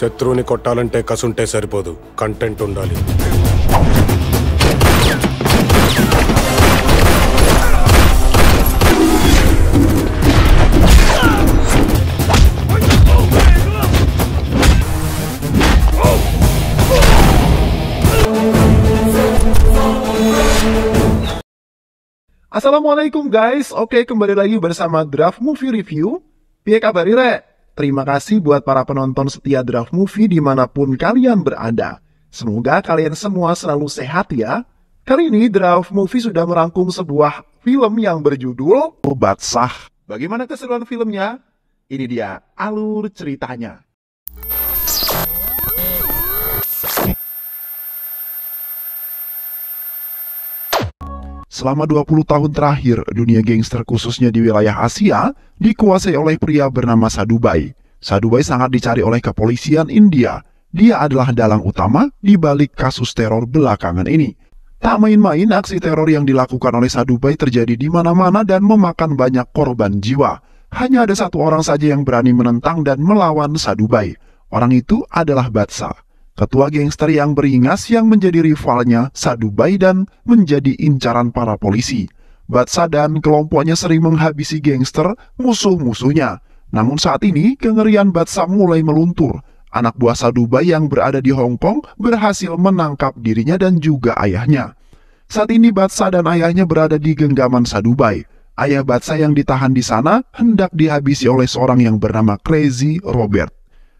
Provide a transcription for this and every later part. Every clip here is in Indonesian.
శత్రువుని కొట్టాలంటే కసుంటే సరిపోదు కంటెంట్ ఉండాలి Assalamualaikum guys, oke kembali lagi bersama Draft Movie Review. Piye kabari rek? Terima kasih buat para penonton setia Draft Movie dimanapun kalian berada. Semoga kalian semua selalu sehat ya. Kali ini Draft Movie sudah merangkum sebuah film yang berjudul Obat Sah. Bagaimana keseruan filmnya? Ini dia alur ceritanya. selama 20 tahun terakhir, dunia gangster khususnya di wilayah Asia dikuasai oleh pria bernama Sadubai. Sadubai sangat dicari oleh kepolisian India. Dia adalah dalang utama di balik kasus teror belakangan ini. Tak main-main, aksi teror yang dilakukan oleh Sadubai terjadi di mana-mana dan memakan banyak korban jiwa. Hanya ada satu orang saja yang berani menentang dan melawan Sadubai. Orang itu adalah Batsa. Ketua gangster yang beringas yang menjadi rivalnya, Sadu Baidan, menjadi incaran para polisi. Batsa dan kelompoknya sering menghabisi gangster musuh-musuhnya. Namun saat ini, kengerian Batsa mulai meluntur. Anak buah Sadu Sadubai yang berada di Hong Kong berhasil menangkap dirinya dan juga ayahnya. Saat ini Batsa dan ayahnya berada di genggaman Sadu Sadubai. Ayah Batsa yang ditahan di sana hendak dihabisi oleh seorang yang bernama Crazy Robert.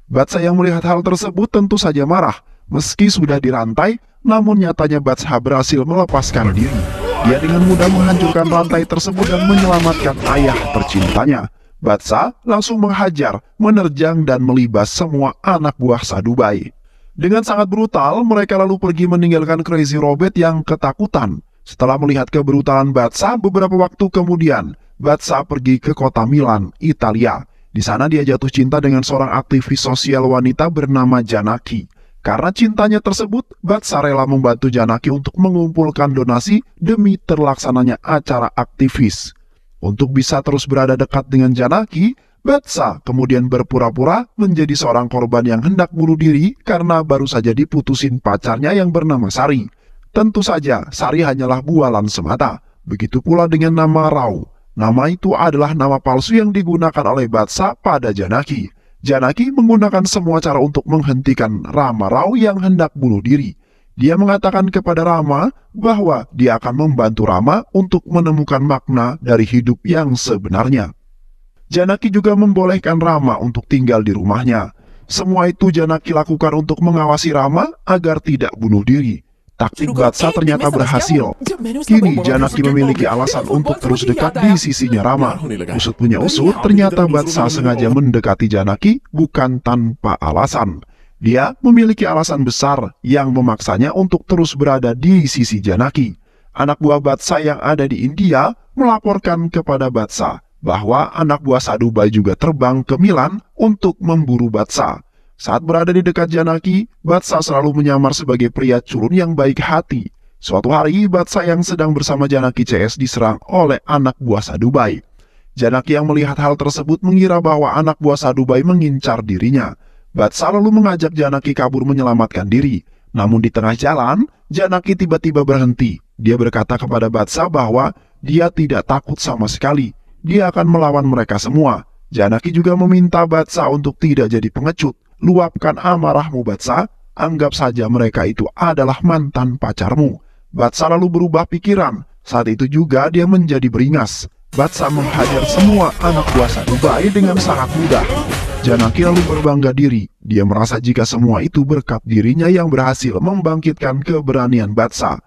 Batsa yang melihat hal tersebut tentu saja marah. Meski sudah dirantai, namun nyatanya Batsa berhasil melepaskan diri. Dia dengan mudah menghancurkan rantai tersebut dan menyelamatkan ayah tercintanya. Batsa langsung menghajar, menerjang dan melibas semua anak buah Sadubai. Dengan sangat brutal, mereka lalu pergi meninggalkan Crazy Robert yang ketakutan. Setelah melihat kebrutalan Batsa, beberapa waktu kemudian, Batsa pergi ke kota Milan, Italia. Di sana dia jatuh cinta dengan seorang aktivis sosial wanita bernama Janaki. Karena cintanya tersebut, Batsarela membantu Janaki untuk mengumpulkan donasi demi terlaksananya acara aktivis. Untuk bisa terus berada dekat dengan Janaki, Batsa kemudian berpura-pura menjadi seorang korban yang hendak bunuh diri karena baru saja diputusin pacarnya yang bernama Sari. Tentu saja, Sari hanyalah bualan semata. Begitu pula dengan nama Rao. Nama itu adalah nama palsu yang digunakan oleh Batsa pada Janaki. Janaki menggunakan semua cara untuk menghentikan Rama Rao yang hendak bunuh diri. Dia mengatakan kepada Rama bahwa dia akan membantu Rama untuk menemukan makna dari hidup yang sebenarnya. Janaki juga membolehkan Rama untuk tinggal di rumahnya. Semua itu Janaki lakukan untuk mengawasi Rama agar tidak bunuh diri. Taktik Batsa ternyata berhasil. Kini Janaki memiliki alasan untuk terus dekat di sisinya Rama. Nah, usut punya nah, usut, ternyata Batsa sengaja mendekati Janaki bukan tanpa alasan. Dia memiliki alasan besar yang memaksanya untuk terus berada di sisi Janaki. Anak buah Batsa yang ada di India melaporkan kepada Batsa bahwa anak buah Sadubai juga terbang ke Milan untuk memburu Batsa. Saat berada di dekat Janaki, Batsa selalu menyamar sebagai pria culun yang baik hati. Suatu hari, Batsa yang sedang bersama Janaki CS diserang oleh anak buah Sadubai. Janaki yang melihat hal tersebut mengira bahwa anak buah Sadubai mengincar dirinya. Batsa lalu mengajak Janaki kabur menyelamatkan diri. Namun di tengah jalan, Janaki tiba-tiba berhenti. Dia berkata kepada Batsa bahwa dia tidak takut sama sekali. Dia akan melawan mereka semua. Janaki juga meminta Batsa untuk tidak jadi pengecut. Luapkan amarahmu Batsa, anggap saja mereka itu adalah mantan pacarmu. Batsa lalu berubah pikiran, saat itu juga dia menjadi beringas. Batsa menghajar semua anak kuasa Dubai dengan sangat mudah. Janaki lalu berbangga diri, dia merasa jika semua itu berkat dirinya yang berhasil membangkitkan keberanian Batsa.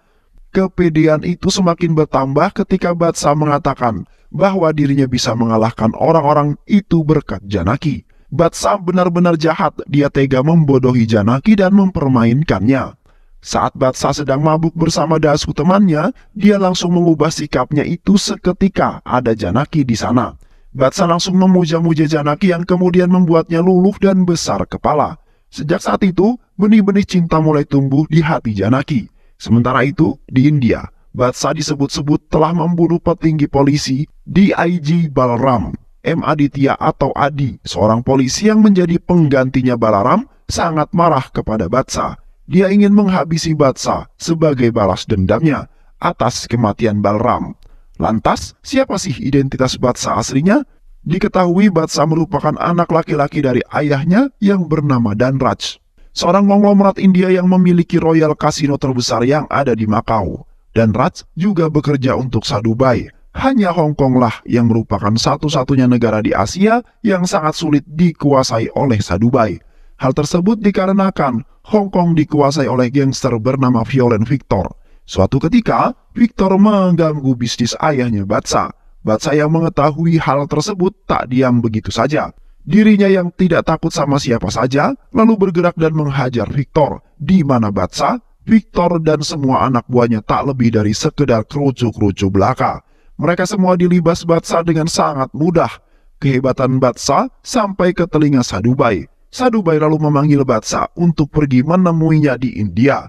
Kepedean itu semakin bertambah ketika Batsa mengatakan bahwa dirinya bisa mengalahkan orang-orang itu berkat Janaki. Batsam benar-benar jahat, dia tega membodohi Janaki dan mempermainkannya. Saat Batsa sedang mabuk bersama Dasu temannya, dia langsung mengubah sikapnya itu seketika ada Janaki di sana. Batsa langsung memuja-muja Janaki yang kemudian membuatnya luluh dan besar kepala. Sejak saat itu, benih-benih cinta mulai tumbuh di hati Janaki. Sementara itu, di India, Batsa disebut-sebut telah membunuh petinggi polisi di IG Balram. M. Aditya atau Adi, seorang polisi yang menjadi penggantinya Balaram, sangat marah kepada Batsa. Dia ingin menghabisi Batsa sebagai balas dendamnya atas kematian Balram. Lantas, siapa sih identitas Batsa aslinya? Diketahui Batsa merupakan anak laki-laki dari ayahnya yang bernama Danraj, seorang konglomerat India yang memiliki Royal Casino terbesar yang ada di Makau. Danraj juga bekerja untuk Sadubai, hanya Hong Konglah yang merupakan satu-satunya negara di Asia yang sangat sulit dikuasai oleh Sadubai. Hal tersebut dikarenakan Hong Kong dikuasai oleh gangster bernama Violent Victor. Suatu ketika, Victor mengganggu bisnis ayahnya Batsa. Batsa yang mengetahui hal tersebut tak diam begitu saja. Dirinya yang tidak takut sama siapa saja, lalu bergerak dan menghajar Victor, di mana Batsa, Victor dan semua anak buahnya tak lebih dari sekedar kerucu-kerucu belaka. Mereka semua dilibas Batsa dengan sangat mudah. Kehebatan Batsa sampai ke telinga Sadubai. Sadubai lalu memanggil Batsa untuk pergi menemuinya di India.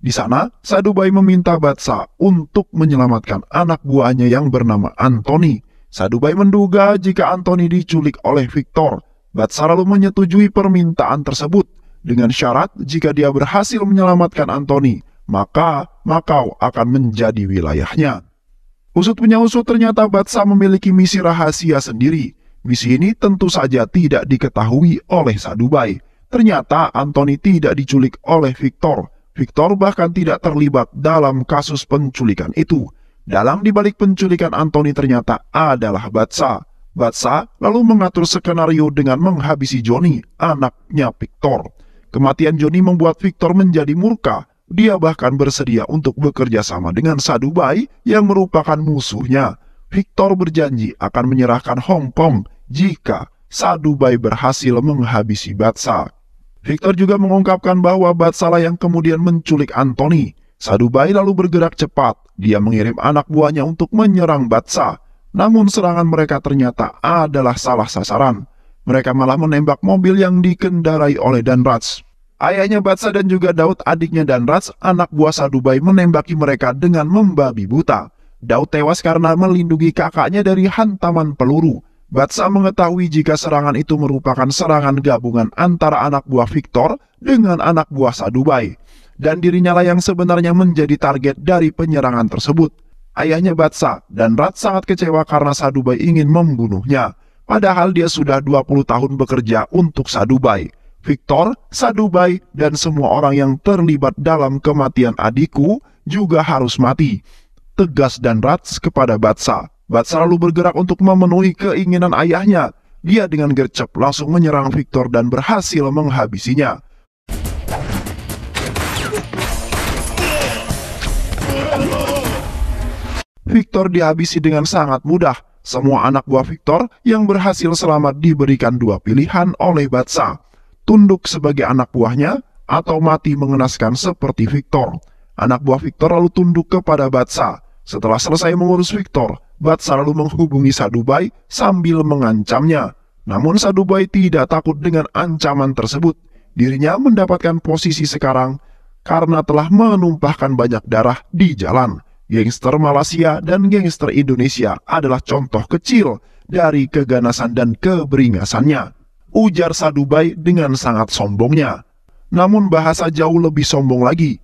Di sana, Sadubai meminta Batsa untuk menyelamatkan anak buahnya yang bernama Anthony. Sadubai menduga jika Anthony diculik oleh Victor. Batsa lalu menyetujui permintaan tersebut dengan syarat jika dia berhasil menyelamatkan Anthony, maka Makau akan menjadi wilayahnya. Usut punya usut ternyata Batsa memiliki misi rahasia sendiri. Misi ini tentu saja tidak diketahui oleh Sadubai. Ternyata Anthony tidak diculik oleh Victor. Victor bahkan tidak terlibat dalam kasus penculikan itu. Dalam dibalik penculikan Anthony ternyata adalah Batsa. Batsa lalu mengatur skenario dengan menghabisi Johnny, anaknya Victor. Kematian Johnny membuat Victor menjadi murka. Dia bahkan bersedia untuk bekerja sama dengan Sadubai yang merupakan musuhnya. Victor berjanji akan menyerahkan Hong Kong jika Sadubai berhasil menghabisi Batsa. Victor juga mengungkapkan bahwa Batsala yang kemudian menculik Anthony. Sadubai lalu bergerak cepat. Dia mengirim anak buahnya untuk menyerang Batsa. Namun serangan mereka ternyata adalah salah sasaran. Mereka malah menembak mobil yang dikendarai oleh Danrats. Ayahnya Batsa dan juga Daud adiknya dan Rats, anak buah Sadubai menembaki mereka dengan membabi buta. Daud tewas karena melindungi kakaknya dari hantaman peluru. Batsa mengetahui jika serangan itu merupakan serangan gabungan antara anak buah Victor dengan anak buah Sadubai. Dan dirinya lah yang sebenarnya menjadi target dari penyerangan tersebut. Ayahnya Batsa dan Rats sangat kecewa karena Sadubai ingin membunuhnya. Padahal dia sudah 20 tahun bekerja untuk Sadubai. Victor, Sadubai, dan semua orang yang terlibat dalam kematian adikku juga harus mati. Tegas dan Rats kepada Batsa. Batsa lalu bergerak untuk memenuhi keinginan ayahnya. Dia dengan gercep langsung menyerang Victor dan berhasil menghabisinya. Victor dihabisi dengan sangat mudah. Semua anak buah Victor yang berhasil selamat diberikan dua pilihan oleh Batsa tunduk sebagai anak buahnya, atau mati mengenaskan seperti Victor. Anak buah Victor lalu tunduk kepada Batsa. Setelah selesai mengurus Victor, Batsa lalu menghubungi Sadubai sambil mengancamnya. Namun Sadubai tidak takut dengan ancaman tersebut. Dirinya mendapatkan posisi sekarang karena telah menumpahkan banyak darah di jalan. Gangster Malaysia dan gangster Indonesia adalah contoh kecil dari keganasan dan keberingasannya ujar Sadubai dengan sangat sombongnya. Namun bahasa jauh lebih sombong lagi.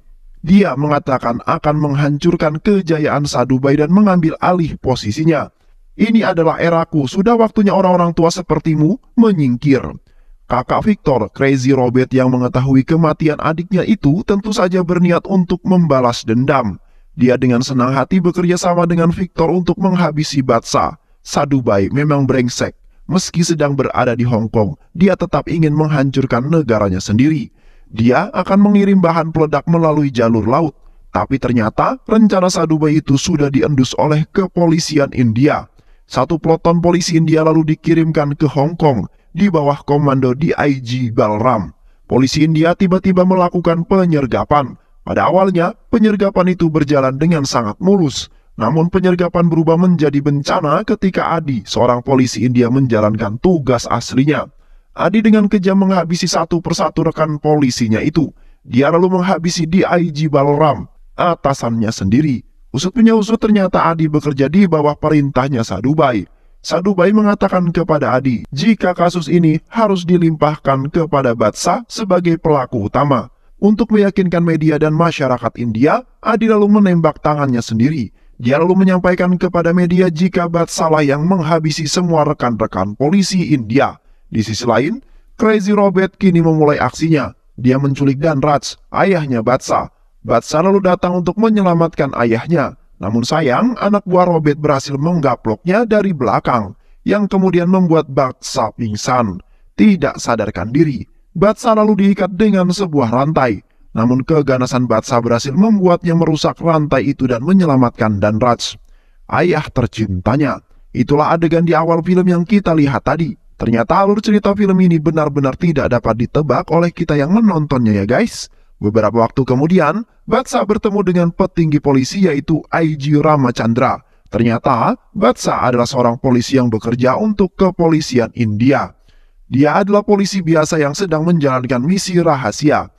Dia mengatakan akan menghancurkan kejayaan Sadubai dan mengambil alih posisinya. Ini adalah eraku, sudah waktunya orang-orang tua sepertimu menyingkir. Kakak Victor, Crazy Robert yang mengetahui kematian adiknya itu tentu saja berniat untuk membalas dendam. Dia dengan senang hati bekerja sama dengan Victor untuk menghabisi Batsa. Sadubai memang brengsek, Meski sedang berada di Hong Kong, dia tetap ingin menghancurkan negaranya sendiri. Dia akan mengirim bahan peledak melalui jalur laut. Tapi ternyata rencana Sadubai itu sudah diendus oleh kepolisian India. Satu peloton polisi India lalu dikirimkan ke Hong Kong di bawah komando DIG Balram. Polisi India tiba-tiba melakukan penyergapan. Pada awalnya, penyergapan itu berjalan dengan sangat mulus. Namun penyergapan berubah menjadi bencana ketika Adi, seorang polisi India menjalankan tugas aslinya. Adi dengan kejam menghabisi satu persatu rekan polisinya itu. Dia lalu menghabisi DIG Balram, atasannya sendiri. Usut punya usut ternyata Adi bekerja di bawah perintahnya Sadubai. Sadubai mengatakan kepada Adi, jika kasus ini harus dilimpahkan kepada Batsa sebagai pelaku utama. Untuk meyakinkan media dan masyarakat India, Adi lalu menembak tangannya sendiri. Dia lalu menyampaikan kepada media jika Bat-salah yang menghabisi semua rekan-rekan polisi India. Di sisi lain, Crazy Robert kini memulai aksinya. Dia menculik dan Rats, ayahnya Batsa. Batsa lalu datang untuk menyelamatkan ayahnya. Namun sayang, anak buah Robert berhasil menggaploknya dari belakang, yang kemudian membuat Batsa pingsan. Tidak sadarkan diri, Batsa lalu diikat dengan sebuah rantai. Namun keganasan Batsa berhasil membuatnya merusak rantai itu dan menyelamatkan Danraj, ayah tercintanya. Itulah adegan di awal film yang kita lihat tadi. Ternyata alur cerita film ini benar-benar tidak dapat ditebak oleh kita yang menontonnya ya guys. Beberapa waktu kemudian, Batsa bertemu dengan petinggi polisi yaitu IG Ramachandra. Ternyata, Batsa adalah seorang polisi yang bekerja untuk kepolisian India. Dia adalah polisi biasa yang sedang menjalankan misi rahasia.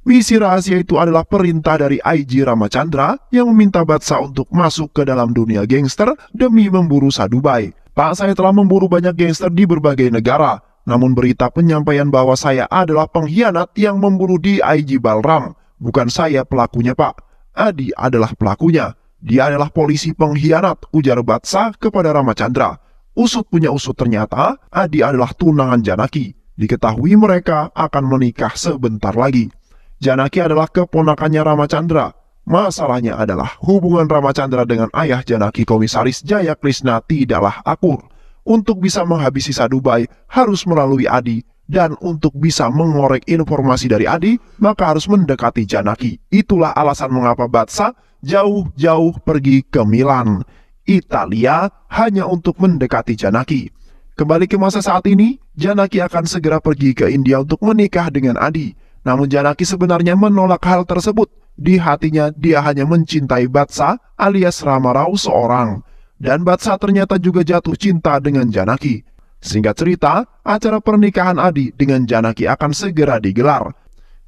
Misi rahasia itu adalah perintah dari IG Ramachandra yang meminta Batsa untuk masuk ke dalam dunia gangster demi memburu Sadubai. Pak saya telah memburu banyak gangster di berbagai negara, namun berita penyampaian bahwa saya adalah pengkhianat yang memburu di IG Balram. Bukan saya pelakunya pak, Adi adalah pelakunya. Dia adalah polisi pengkhianat, ujar Batsa kepada Ramachandra. Usut punya usut ternyata, Adi adalah tunangan Janaki. Diketahui mereka akan menikah sebentar lagi. Janaki adalah keponakannya Ramachandra. Masalahnya adalah hubungan Ramachandra dengan ayah Janaki Komisaris Jaya Krishna tidaklah akur. Untuk bisa menghabisi Sadubai harus melalui Adi dan untuk bisa mengorek informasi dari Adi, maka harus mendekati Janaki. Itulah alasan mengapa Batsa jauh-jauh pergi ke Milan, Italia hanya untuk mendekati Janaki. Kembali ke masa saat ini, Janaki akan segera pergi ke India untuk menikah dengan Adi. Namun Janaki sebenarnya menolak hal tersebut. Di hatinya dia hanya mencintai Batsa alias Ramarau seorang. Dan Batsa ternyata juga jatuh cinta dengan Janaki. Singkat cerita, acara pernikahan Adi dengan Janaki akan segera digelar.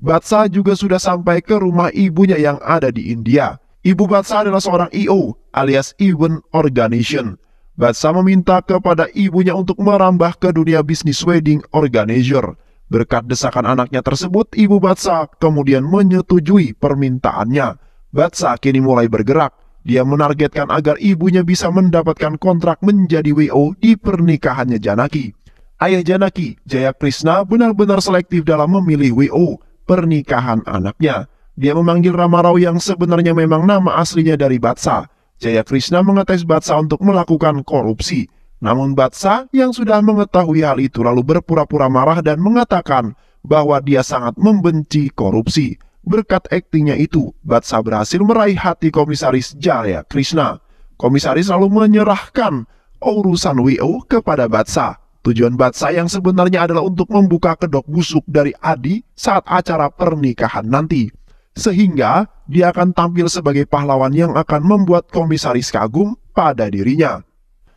Batsa juga sudah sampai ke rumah ibunya yang ada di India. Ibu Batsa adalah seorang EO alias Event Organization. Batsa meminta kepada ibunya untuk merambah ke dunia bisnis wedding organizer. Berkat desakan anaknya tersebut, Ibu Batsa kemudian menyetujui permintaannya. Batsa kini mulai bergerak. Dia menargetkan agar ibunya bisa mendapatkan kontrak menjadi WO di pernikahannya Janaki. Ayah Janaki, Jaya Krishna benar-benar selektif dalam memilih WO pernikahan anaknya. Dia memanggil Ramarau yang sebenarnya memang nama aslinya dari Batsa. Jaya Krishna mengetes Batsa untuk melakukan korupsi. Namun Batsa yang sudah mengetahui hal itu lalu berpura-pura marah dan mengatakan bahwa dia sangat membenci korupsi. Berkat aktingnya itu, Batsa berhasil meraih hati Komisaris Jaya Krishna. Komisaris lalu menyerahkan urusan WO kepada Batsa. Tujuan Batsa yang sebenarnya adalah untuk membuka kedok busuk dari Adi saat acara pernikahan nanti. Sehingga dia akan tampil sebagai pahlawan yang akan membuat komisaris kagum pada dirinya.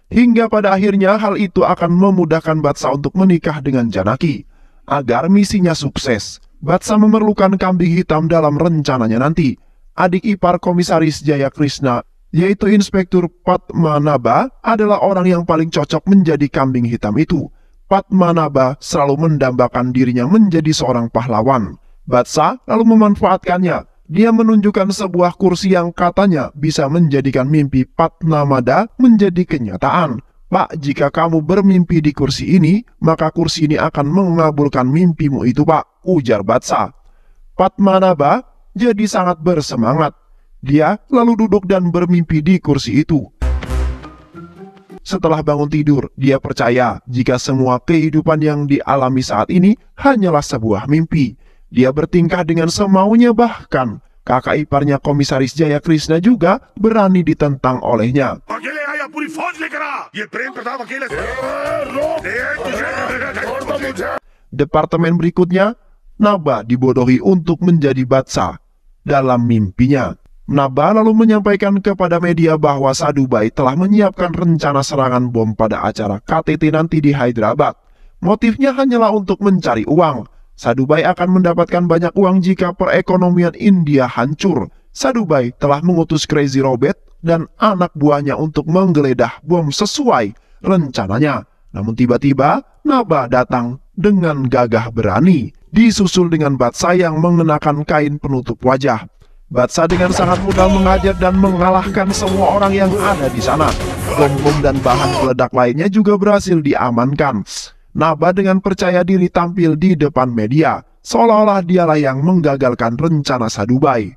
Hingga pada akhirnya hal itu akan memudahkan Batsa untuk menikah dengan Janaki. Agar misinya sukses, Batsa memerlukan kambing hitam dalam rencananya nanti. Adik ipar Komisaris Jaya Krishna, yaitu Inspektur Patmanaba, adalah orang yang paling cocok menjadi kambing hitam itu. Patmanaba selalu mendambakan dirinya menjadi seorang pahlawan. Batsa lalu memanfaatkannya dia menunjukkan sebuah kursi yang katanya bisa menjadikan mimpi Patnamada menjadi kenyataan. Pak, jika kamu bermimpi di kursi ini, maka kursi ini akan mengabulkan mimpimu itu, Pak, ujar Batsa. Patmanaba jadi sangat bersemangat. Dia lalu duduk dan bermimpi di kursi itu. Setelah bangun tidur, dia percaya jika semua kehidupan yang dialami saat ini hanyalah sebuah mimpi. Dia bertingkah dengan semaunya bahkan kakak iparnya Komisaris Jaya Krishna juga berani ditentang olehnya. Departemen berikutnya, Naba dibodohi untuk menjadi batsa dalam mimpinya. Naba lalu menyampaikan kepada media bahwa Sadubai telah menyiapkan rencana serangan bom pada acara KTT nanti di Hyderabad. Motifnya hanyalah untuk mencari uang. Sadubai akan mendapatkan banyak uang jika perekonomian India hancur. Sadubai telah mengutus Crazy Robert dan anak buahnya untuk menggeledah bom sesuai rencananya. Namun tiba-tiba, Naba datang dengan gagah berani, disusul dengan Batsa yang mengenakan kain penutup wajah. Batsa dengan sangat mudah mengajar dan mengalahkan semua orang yang ada di sana. Bom-bom dan bahan peledak lainnya juga berhasil diamankan. Naba dengan percaya diri tampil di depan media, seolah-olah dialah yang menggagalkan rencana Sadubai.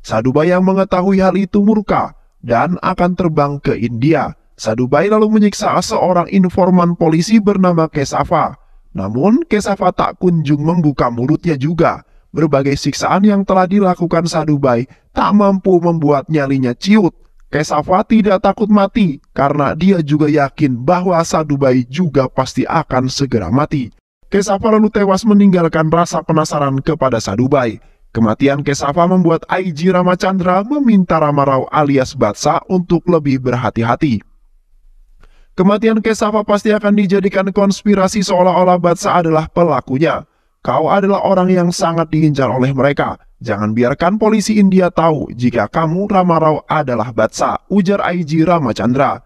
Sadubai yang mengetahui hal itu murka dan akan terbang ke India. Sadubai lalu menyiksa seorang informan polisi bernama Kesava. Namun, Kesava tak kunjung membuka mulutnya juga. Berbagai siksaan yang telah dilakukan Sadubai tak mampu membuat nyalinya ciut. Kesavati tidak takut mati karena dia juga yakin bahwa Sadubai juga pasti akan segera mati. Kesava lalu tewas meninggalkan rasa penasaran kepada Sadubai. Kematian Kesava membuat Aiji Ramachandra meminta Ramarau alias Batsa untuk lebih berhati-hati. Kematian Kesava pasti akan dijadikan konspirasi seolah-olah Batsa adalah pelakunya. Kau adalah orang yang sangat diincar oleh mereka. Jangan biarkan polisi India tahu jika kamu Rama adalah Batsa, ujar Aiji Ramachandra.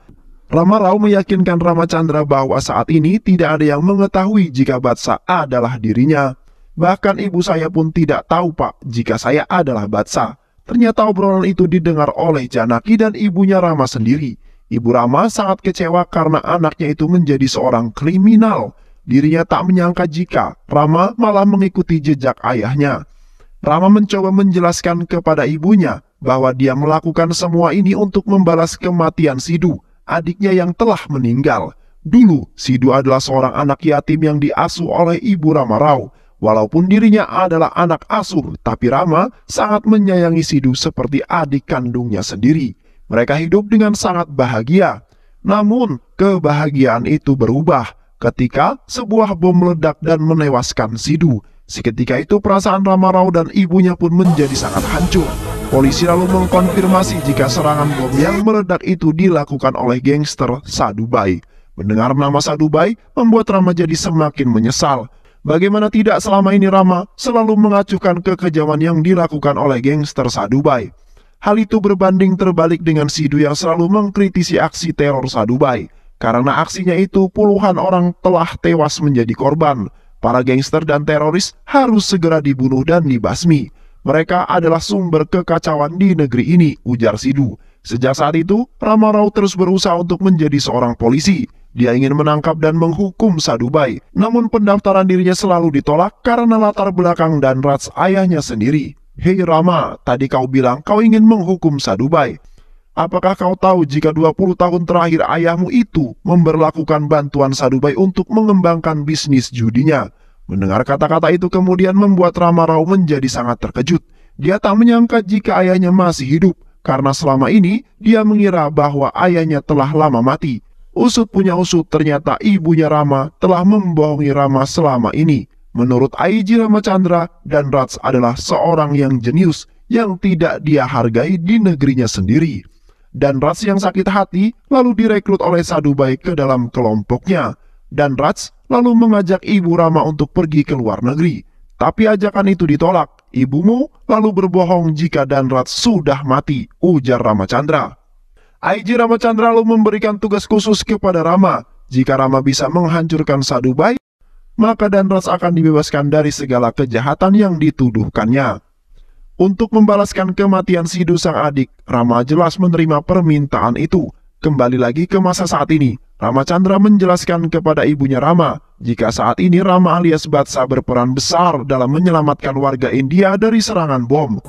Rama Rao meyakinkan Ramachandra bahwa saat ini tidak ada yang mengetahui jika Batsa adalah dirinya. Bahkan ibu saya pun tidak tahu pak jika saya adalah Batsa. Ternyata obrolan itu didengar oleh Janaki dan ibunya Rama sendiri. Ibu Rama sangat kecewa karena anaknya itu menjadi seorang kriminal. Dirinya tak menyangka jika Rama malah mengikuti jejak ayahnya. Rama mencoba menjelaskan kepada ibunya bahwa dia melakukan semua ini untuk membalas kematian Sidu, adiknya yang telah meninggal. Dulu, Sidu adalah seorang anak yatim yang diasuh oleh ibu Rama Rao. Walaupun dirinya adalah anak asuh, tapi Rama sangat menyayangi Sidu seperti adik kandungnya sendiri. Mereka hidup dengan sangat bahagia. Namun, kebahagiaan itu berubah ketika sebuah bom meledak dan menewaskan Sidu. Seketika itu perasaan Ramarau dan ibunya pun menjadi sangat hancur. Polisi lalu mengkonfirmasi jika serangan bom yang meledak itu dilakukan oleh gangster Sadubai. Mendengar nama Sadubai membuat Rama jadi semakin menyesal. Bagaimana tidak selama ini Rama selalu mengacuhkan kekejaman yang dilakukan oleh gangster Sadubai. Hal itu berbanding terbalik dengan Sidu yang selalu mengkritisi aksi teror Sadubai. Karena aksinya itu puluhan orang telah tewas menjadi korban. Para gangster dan teroris harus segera dibunuh dan dibasmi. Mereka adalah sumber kekacauan di negeri ini, ujar Sidu. Sejak saat itu, Ramarau terus berusaha untuk menjadi seorang polisi. Dia ingin menangkap dan menghukum Sadubai, namun pendaftaran dirinya selalu ditolak karena latar belakang dan rats ayahnya sendiri. Hei Rama, tadi kau bilang kau ingin menghukum Sadubai. Apakah kau tahu jika 20 tahun terakhir ayahmu itu memberlakukan bantuan Sadubai untuk mengembangkan bisnis judinya? Mendengar kata-kata itu kemudian membuat Rama Rao menjadi sangat terkejut. Dia tak menyangka jika ayahnya masih hidup, karena selama ini dia mengira bahwa ayahnya telah lama mati. Usut punya usut ternyata ibunya Rama telah membohongi Rama selama ini. Menurut Aiji Ramachandra, dan Rats adalah seorang yang jenius yang tidak dia hargai di negerinya sendiri dan Rats yang sakit hati lalu direkrut oleh Sadubai ke dalam kelompoknya. Dan Rats lalu mengajak Ibu Rama untuk pergi ke luar negeri. Tapi ajakan itu ditolak. Ibumu lalu berbohong jika Dan Rats sudah mati, ujar Rama Ramachandra. Aiji Ramachandra lalu memberikan tugas khusus kepada Rama. Jika Rama bisa menghancurkan Sadubai, maka Dan Rats akan dibebaskan dari segala kejahatan yang dituduhkannya. Untuk membalaskan kematian Sidu sang adik, Rama jelas menerima permintaan itu. Kembali lagi ke masa saat ini, Rama Chandra menjelaskan kepada ibunya Rama, jika saat ini Rama alias Batsa berperan besar dalam menyelamatkan warga India dari serangan bom.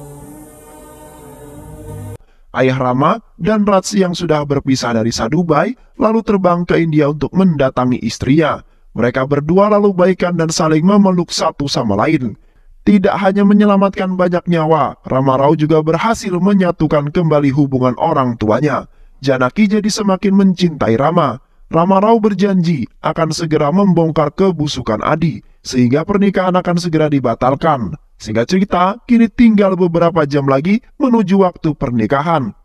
Ayah Rama dan Ratsi yang sudah berpisah dari Sadubai lalu terbang ke India untuk mendatangi istrinya. Mereka berdua lalu baikan dan saling memeluk satu sama lain. Tidak hanya menyelamatkan banyak nyawa, Rama Rao juga berhasil menyatukan kembali hubungan orang tuanya. Janaki jadi semakin mencintai Rama. Rama Rao berjanji akan segera membongkar kebusukan Adi, sehingga pernikahan akan segera dibatalkan. Sehingga cerita, kini tinggal beberapa jam lagi menuju waktu pernikahan.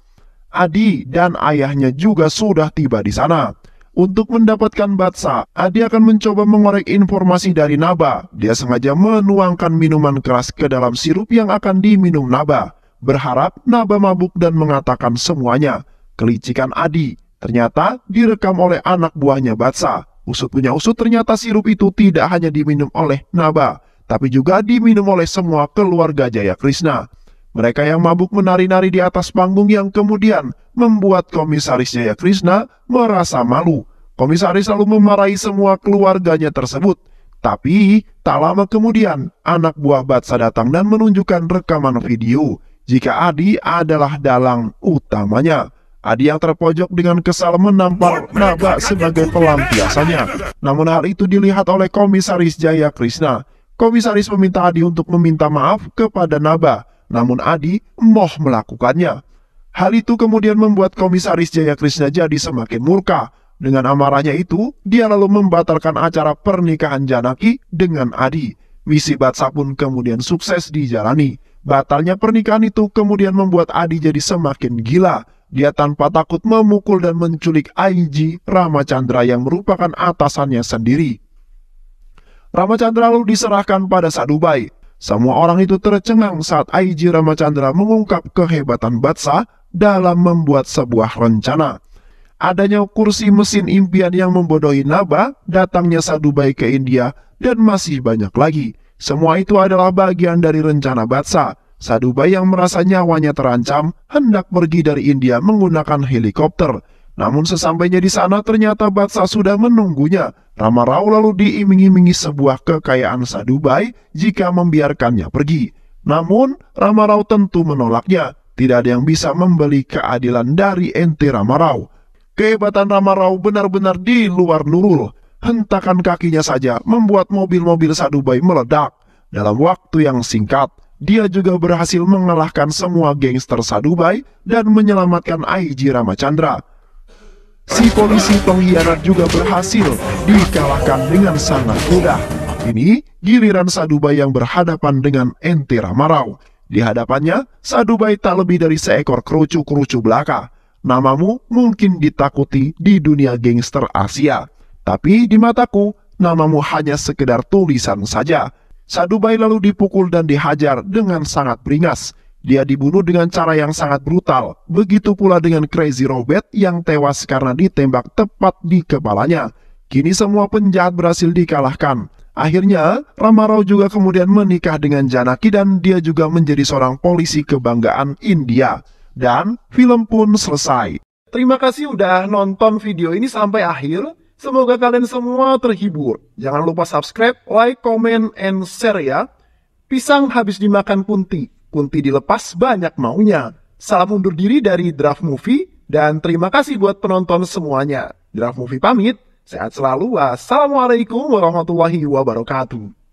Adi dan ayahnya juga sudah tiba di sana. Untuk mendapatkan batsa, Adi akan mencoba mengorek informasi dari Naba. Dia sengaja menuangkan minuman keras ke dalam sirup yang akan diminum Naba. Berharap Naba mabuk dan mengatakan semuanya. Kelicikan Adi ternyata direkam oleh anak buahnya Batsa. Usut punya usut ternyata sirup itu tidak hanya diminum oleh Naba, tapi juga diminum oleh semua keluarga Jaya Krishna. Mereka yang mabuk menari-nari di atas panggung yang kemudian membuat komisaris Jaya ya Krishna merasa malu. Komisaris lalu memarahi semua keluarganya tersebut. Tapi, tak lama kemudian, anak buah Batsa datang dan menunjukkan rekaman video jika Adi adalah dalang utamanya. Adi yang terpojok dengan kesal menampar Naga sebagai pelampiasannya. Namun hal itu dilihat oleh Komisaris Jaya Krishna. Komisaris meminta Adi untuk meminta maaf kepada Naba namun Adi moh melakukannya. Hal itu kemudian membuat Komisaris Jaya Krishna jadi semakin murka. Dengan amarahnya itu, dia lalu membatalkan acara pernikahan Janaki dengan Adi. Misi Batsa pun kemudian sukses dijalani. Batalnya pernikahan itu kemudian membuat Adi jadi semakin gila. Dia tanpa takut memukul dan menculik Aiji Ramachandra yang merupakan atasannya sendiri. Ramachandra lalu diserahkan pada Sadubai. Semua orang itu tercengang saat Aiji Ramachandra mengungkap kehebatan Batsa dalam membuat sebuah rencana. Adanya kursi mesin impian yang membodohi Naba, datangnya Sadubai ke India, dan masih banyak lagi. Semua itu adalah bagian dari rencana Batsa. Sadubai yang merasa nyawanya terancam, hendak pergi dari India menggunakan helikopter. Namun sesampainya di sana ternyata Batsa sudah menunggunya. Rama Rao lalu diiming-imingi sebuah kekayaan Sadubai jika membiarkannya pergi. Namun Rama Rao tentu menolaknya. Tidak ada yang bisa membeli keadilan dari ente Rama Rao. Kehebatan Rama Rao benar-benar di luar nurul. Hentakan kakinya saja membuat mobil-mobil Sadubai meledak. Dalam waktu yang singkat, dia juga berhasil mengalahkan semua gangster Sadubai dan menyelamatkan Aiji Ramachandra si polisi pengkhianat juga berhasil dikalahkan dengan sangat mudah. Ini giliran Sadubai yang berhadapan dengan Entira Marau. Di hadapannya, Sadubai tak lebih dari seekor kerucu-kerucu belaka. Namamu mungkin ditakuti di dunia gangster Asia. Tapi di mataku, namamu hanya sekedar tulisan saja. Sadubai lalu dipukul dan dihajar dengan sangat beringas. Dia dibunuh dengan cara yang sangat brutal. Begitu pula dengan Crazy Robert yang tewas karena ditembak tepat di kepalanya. Kini semua penjahat berhasil dikalahkan. Akhirnya, Ramarau juga kemudian menikah dengan Janaki dan dia juga menjadi seorang polisi kebanggaan India. Dan film pun selesai. Terima kasih udah nonton video ini sampai akhir. Semoga kalian semua terhibur. Jangan lupa subscribe, like, comment, and share ya. Pisang habis dimakan punti. Kunti dilepas banyak maunya. Salam undur diri dari Draft Movie, dan terima kasih buat penonton semuanya. Draft Movie pamit, sehat selalu, wassalamualaikum warahmatullahi wabarakatuh.